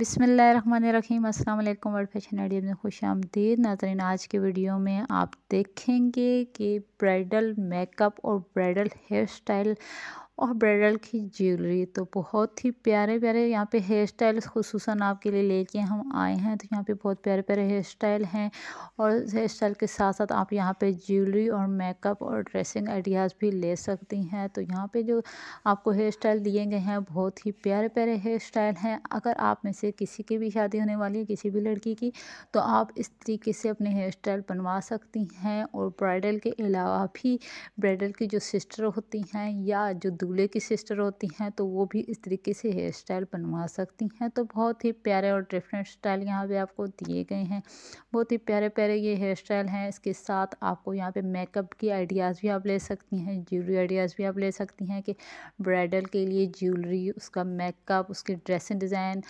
बिसमीम अस्सलाम वालेकुम वर्ल्ड फैशन आइडिया में खुश आमदीद नाजरीन आज के वीडियो में आप देखेंगे कि ब्राइडल मेकअप और ब्राइडल हेयर स्टाइल और ब्राइडल की ज्वेलरी तो बहुत ही प्यारे प्यारे यहाँ पे हेयर स्टाइल्स खसूस आपके लिए लेके हम आए हैं तो यहाँ पे बहुत प्यारे प्यारे हेयर स्टाइल हैं और हेयर स्टाइल के साथ साथ आप यहाँ पे ज्वेलरी और मेकअप और ड्रेसिंग आइडियाज़ भी ले सकती हैं तो यहाँ पे जो आपको हेयर स्टाइल दिए गए हैं बहुत ही प्यारे प्यारे हेयर स्टाइल हैं अगर आप में से किसी की भी शादी होने वाली है किसी भी लड़की की तो आप इस तरीके से अपने हेयर स्टाइल बनवा सकती हैं और ब्राइडल के अलावा भी ब्राइडल की जो सिस्टर होती हैं या जो दूल्हे की सिस्टर होती हैं तो वो भी इस तरीके से हेयर स्टाइल बनवा सकती हैं तो बहुत ही प्यारे और डिफरेंट स्टाइल यहाँ पे आपको दिए गए हैं बहुत ही प्यारे प्यारे ये हेयर स्टाइल हैं इसके साथ आपको यहाँ पे मेकअप की आइडियाज़ भी आप ले सकती हैं ज्वेलरी आइडियाज़ भी आप ले सकती हैं कि ब्राइडल के लिए ज्वेलरी उसका मेकअप उसकी ड्रेसिंग डिज़ाइन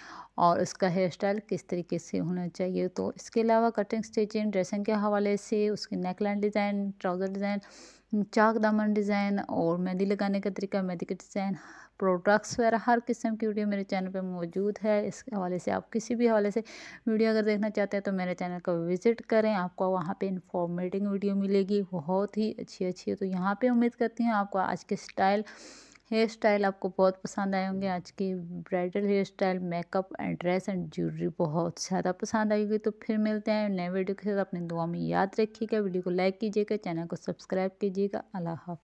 और उसका हेयर स्टाइल किस तरीके से होना चाहिए तो इसके अलावा कटिंग स्टिचिंग ड्रेसिंग के हवाले से उसकी नेकलाइन डिज़ाइन ट्राउज़र डिज़ाइन चाक दामन डिज़ाइन और मेहंदी लगाने का तरीका मेहंदी का डिज़ाइन प्रोडक्ट्स वगैरह हर किस्म की वीडियो मेरे चैनल पे मौजूद है इस हवाले से आप किसी भी हवाले से वीडियो अगर देखना चाहते हैं तो मेरे चैनल को विज़िट करें आपको वहाँ पे इंफॉर्मेटिंग वीडियो मिलेगी बहुत ही अच्छी अच्छी है तो यहाँ पे उम्मीद करती हूँ आपको आज के स्टाइल हेयर स्टाइल आपको बहुत पसंद आए होंगे आज की bridal hair style makeup and dress and jewellery बहुत ज़्यादा पसंद आएगी तो फिर मिलते हैं नए वीडियो के साथ अपनी दुआ में याद रखिएगा वीडियो को लाइक कीजिएगा चैनल को सब्सक्राइब कीजिएगा अल्लाह हाफ